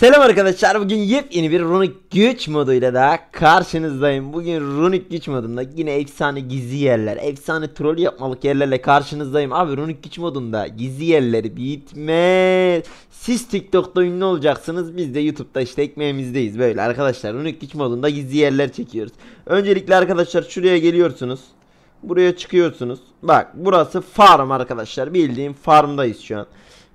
Selam arkadaşlar bugün yepyeni bir runik güç moduyla da karşınızdayım. Bugün runik güç modunda yine efsane gizli yerler, efsane troll yapmalık yerlerle karşınızdayım. Abi runik güç modunda gizli yerleri bitmez. Siz TikTok'ta ünlü olacaksınız biz de YouTube'da işte ekmeğimizdeyiz böyle arkadaşlar. Runik güç modunda gizli yerler çekiyoruz. Öncelikle arkadaşlar şuraya geliyorsunuz. Buraya çıkıyorsunuz. Bak burası farm arkadaşlar bildiğim farmdayız şu an.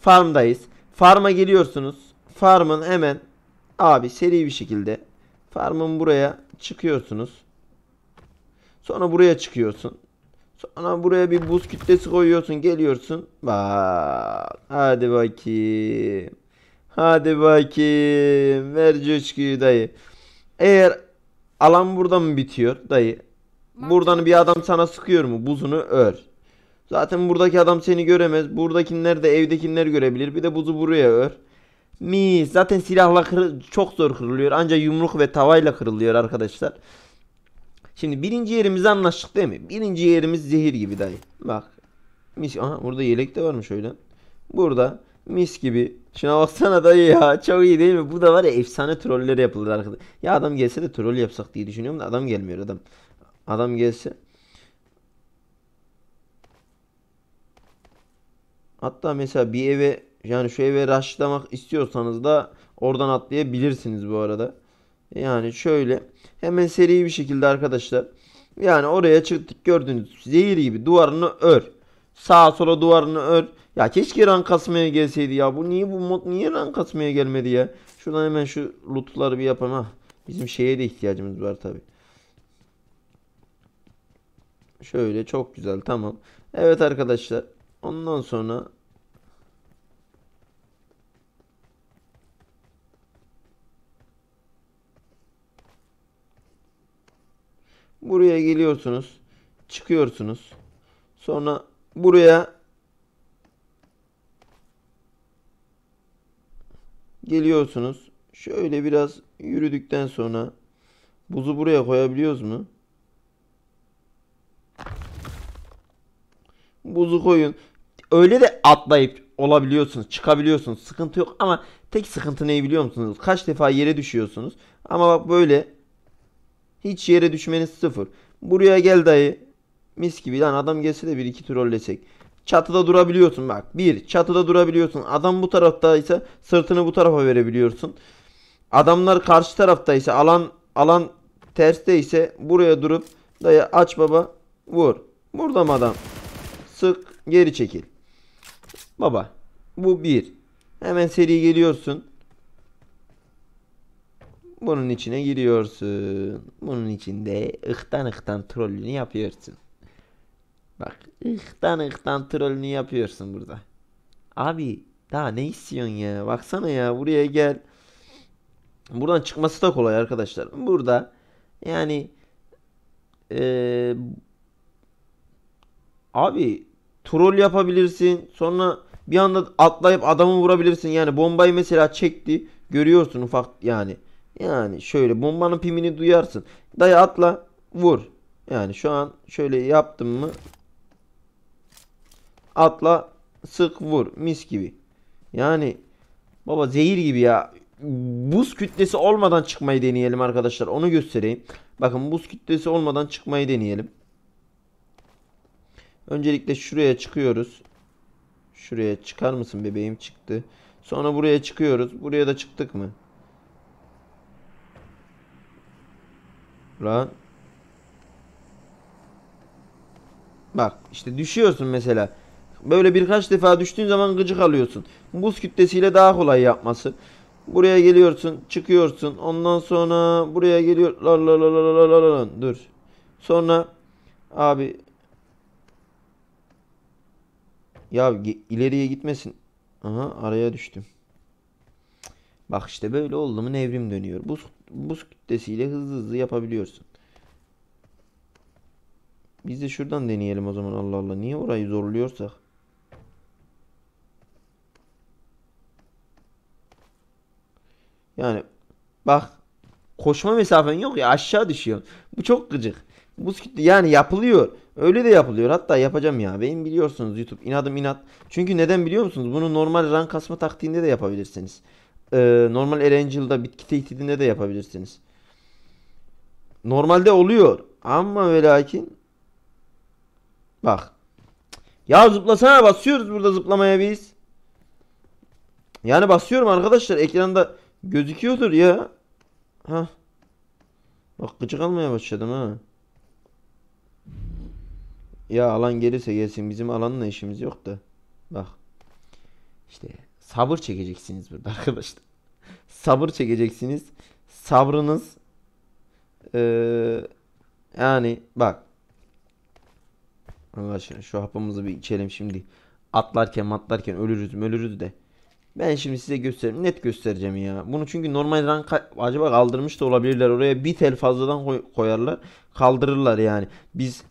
Farmdayız. Farma geliyorsunuz farmın hemen abi seri bir şekilde farmın buraya çıkıyorsunuz. Sonra buraya çıkıyorsun. Sonra buraya bir buz kütlesi koyuyorsun. Geliyorsun. Bak. Hadi bakayım. Hadi bakayım. Ver coşkuyu dayı. Eğer alan burada mı bitiyor dayı? Buradan bir adam şey. sana sıkıyor mu? Buzunu ör. Zaten buradaki adam seni göremez. Buradakiler de evdekiler görebilir. Bir de buzu buraya ör. Mis. Zaten silahla çok zor kırılıyor. ancak yumruk ve tavayla kırılıyor arkadaşlar. Şimdi birinci yerimizi anlaştık değil mi? Birinci yerimiz zehir gibi dayı. Bak. Mis. Aha burada yelek de varmış öyle. Burada mis gibi. Şuna baksana dayı ya. Çok iyi değil mi? Bu da var ya efsane troller yapılır arkadaşlar. Ya adam gelse de troll yapsak diye düşünüyorum da adam gelmiyor adam. Adam gelse. Hatta mesela bir eve yani şu eve rushlamak istiyorsanız da oradan atlayabilirsiniz bu arada. Yani şöyle hemen seri bir şekilde arkadaşlar. Yani oraya çıktık gördüğünüz zehir gibi duvarını ör. Sağa sola duvarını ör. Ya keşke rank kasmaya gelseydi ya. Bu niye bu mod niye rank kasmaya gelmedi ya? Şuradan hemen şu lootları bir yapalım. Hah. Bizim şeye de ihtiyacımız var tabi. Şöyle çok güzel tamam. Evet arkadaşlar. Ondan sonra Buraya geliyorsunuz. Çıkıyorsunuz. Sonra buraya geliyorsunuz. Şöyle biraz yürüdükten sonra buzu buraya koyabiliyoruz mu? Buzu koyun. Öyle de atlayıp olabiliyorsunuz, çıkabiliyorsunuz. Sıkıntı yok ama tek sıkıntı ne biliyor musunuz? Kaç defa yere düşüyorsunuz. Ama bak böyle hiç yere düşmeniz sıfır. Buraya gel dayı. Mis gibi lan adam gelse de bir iki trollesek. Çatıda durabiliyorsun bak. Bir çatıda durabiliyorsun. Adam bu taraftaysa sırtını bu tarafa verebiliyorsun. Adamlar karşı taraftaysa alan alan terste ise buraya durup dayı aç baba vur. Burada mı adam? Sık geri çekil. Baba bu bir. Hemen seri geliyorsun. Bunun içine giriyorsun. Bunun içinde ıhtan ıhtan trollünü yapıyorsun. Bak ıhtan ıhtan trollünü yapıyorsun burada. Abi daha ne istiyorsun ya? Baksana ya buraya gel. Buradan çıkması da kolay arkadaşlar. Burada yani ee, abi troll yapabilirsin. Sonra bir anda atlayıp adamı vurabilirsin. Yani bombayı mesela çekti. Görüyorsun ufak yani. Yani şöyle bombanın pimini duyarsın. Dayı atla vur. Yani şu an şöyle yaptım mı atla sık vur mis gibi. Yani baba zehir gibi ya. Buz kütlesi olmadan çıkmayı deneyelim arkadaşlar. Onu göstereyim. Bakın buz kütlesi olmadan çıkmayı deneyelim. Öncelikle şuraya çıkıyoruz. Şuraya çıkar mısın bebeğim çıktı. Sonra buraya çıkıyoruz. Buraya da çıktık mı? Lan. Bak işte düşüyorsun mesela. Böyle birkaç defa düştüğün zaman gıcık alıyorsun. Buz kütlesiyle daha kolay yapması. Buraya geliyorsun, çıkıyorsun. Ondan sonra buraya geliyor. La la la la la la la. Dur. Sonra abi ya ileriye gitmesin. Aha araya düştüm. Bak işte böyle oldu mu evrim dönüyor. Buz buz kütlesiyle hızlı hızlı yapabiliyorsun. Biz de şuradan deneyelim o zaman Allah Allah. Niye orayı zorluyorsak? Yani bak koşma mesafen yok ya aşağı düşüyor. Bu çok gıcık. Buz kütle yani yapılıyor. Öyle de yapılıyor. Hatta yapacağım ya. Benim biliyorsunuz YouTube inadım inat. Çünkü neden biliyor musunuz? Bunu normal rank kasma taktiğinde de yapabilirsiniz e, normal Erangel'da bitki tehdidinde de yapabilirsiniz. Normalde oluyor. Ama ve lakin bak. Ya zıplasana basıyoruz burada zıplamaya biz. Yani basıyorum arkadaşlar ekranda gözüküyordur ya. Ha. Bak gıcık almaya başladım ha. Ya alan gelirse gelsin bizim alanla işimiz yok da. Bak. İşte Sabır çekeceksiniz burada arkadaşlar. Sabır çekeceksiniz. Sabrınız ee, yani bak Allah aşkına şu hapımızı bir içelim şimdi. Atlarken atlarken ölürüz ölürüz de. Ben şimdi size göstereyim. Net göstereceğim ya. Bunu çünkü normal rank acaba kaldırmış da olabilirler. Oraya bir tel fazladan koy koyarlar. Kaldırırlar yani. Biz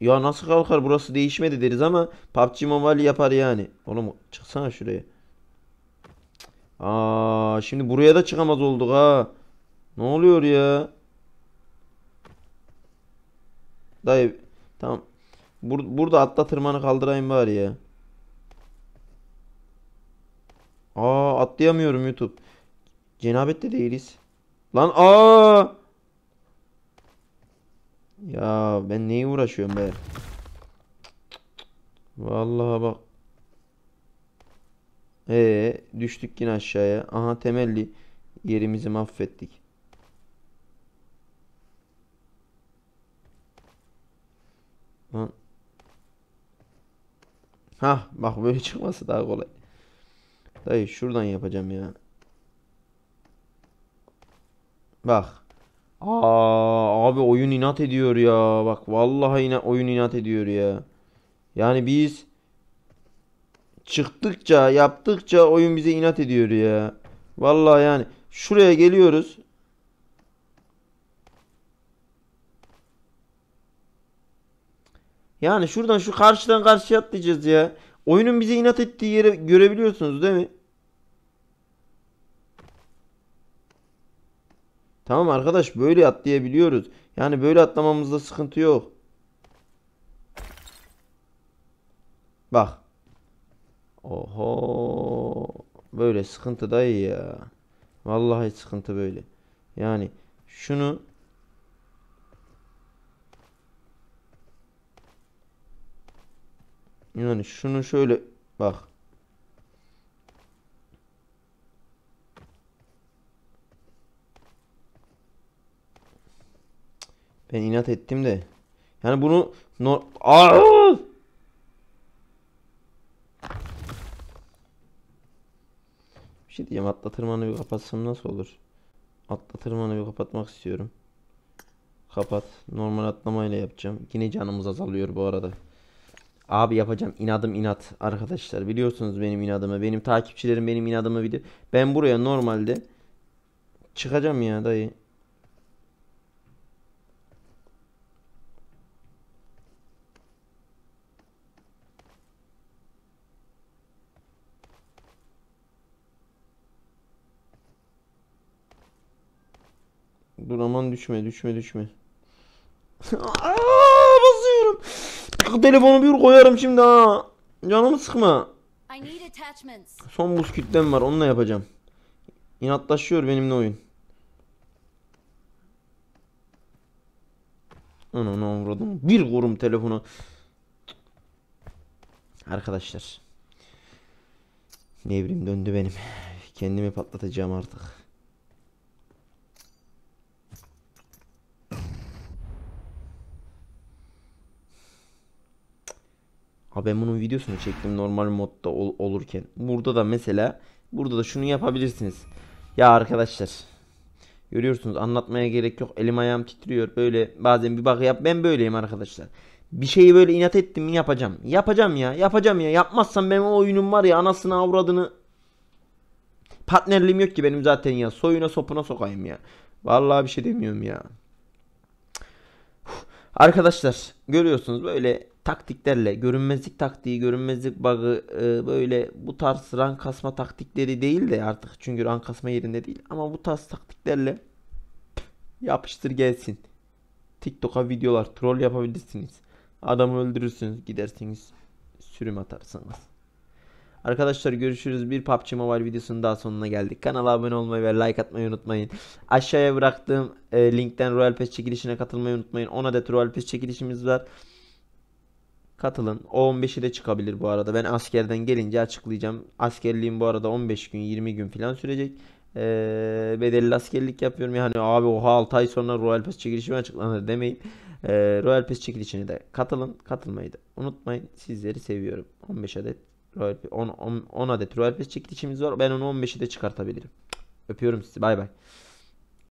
ya nasıl kalkar burası değişmedi deriz ama PUBG Mobile yapar yani. Oğlum çıksana şuraya. Aa, şimdi buraya da çıkamaz olduk ha. Ne oluyor ya? Dayı tamam. Bur burada atla tırmanı kaldırayım bari ya. Aa atlayamıyorum YouTube. Cenabette değiliz. Lan aa! Ya ben neyi uğraşıyorum be? Vallahi bak. Ee, düştük yine aşağıya. Aha temelli yerimizi mahvettik. Lan. Hah bak böyle çıkması daha kolay. Dayı şuradan yapacağım ya. Bak. Aa abi oyun inat ediyor ya. Bak vallahi yine oyun inat ediyor ya. Yani biz çıktıkça yaptıkça oyun bize inat ediyor ya. Vallahi yani şuraya geliyoruz. Yani şuradan şu karşıdan karşıya atlayacağız ya. Oyunun bize inat ettiği yere görebiliyorsunuz değil mi? Tamam arkadaş böyle atlayabiliyoruz. Yani böyle atlamamızda sıkıntı yok. Bak. Oho. Böyle sıkıntı dayı ya. Vallahi sıkıntı böyle. Yani şunu Yani şunu şöyle bak. Ben inat ettim de. Yani bunu no Aa! Bir şey diyeceğim atla tırmanı bir kapatsam nasıl olur? Atla tırmanı bir kapatmak istiyorum. Kapat. Normal atlamayla yapacağım. Yine canımız azalıyor bu arada. Abi yapacağım İnadım inat arkadaşlar biliyorsunuz benim inadımı benim takipçilerim benim inadımı bilir. Ben buraya normalde çıkacağım ya dayı. Dur aman düşme düşme düşme. Aaa basıyorum. Telefonu bir koyarım şimdi ha. Canımı sıkma. Son buz kütlem var onunla yapacağım. İnatlaşıyor benimle oyun. Ana ne avradım. Bir kurum telefonu. Arkadaşlar. Nevrim döndü benim. Kendimi patlatacağım artık. Ha ben bunun videosunu çektim normal modda ol olurken. Burada da mesela burada da şunu yapabilirsiniz. Ya arkadaşlar görüyorsunuz anlatmaya gerek yok. Elim ayağım titriyor. Böyle bazen bir bak yap ben böyleyim arkadaşlar. Bir şeyi böyle inat ettim mi yapacağım. Yapacağım ya yapacağım ya. Yapmazsam benim o oyunum var ya anasını avradını. Partnerliğim yok ki benim zaten ya. Soyuna sopuna sokayım ya. Vallahi bir şey demiyorum ya. Arkadaşlar görüyorsunuz böyle taktiklerle görünmezlik taktiği, görünmezlik bug'ı e, böyle bu tarz rank kasma taktikleri değil de artık çünkü rank kasma yerinde değil ama bu tarz taktiklerle yapıştır gelsin. TikTok'a videolar troll yapabilirsiniz. Adamı öldürürsünüz gidersiniz sürüm atarsınız. Arkadaşlar görüşürüz. Bir PUBG Mobile videosunun daha sonuna geldik. Kanala abone olmayı ve like atmayı unutmayın. Aşağıya bıraktığım e, linkten Royal Pass çekilişine katılmayı unutmayın. 10 adet Royal Pass çekilişimiz var. Katılın. O 15'i de çıkabilir bu arada. Ben askerden gelince açıklayacağım. Askerliğim bu arada 15 gün 20 gün falan sürecek. Ee, bedelli askerlik yapıyorum. Yani abi oha 6 ay sonra Royal Pass çekilişimi açıklanır demeyin. Ee, Royal Pass çekilişine de katılın. Katılmayı da unutmayın. Sizleri seviyorum. 15 adet Royal 10, 10, 10 adet Royal Pass çekilişimiz var. Ben onu 15'i de çıkartabilirim. Öpüyorum sizi. Bay bay.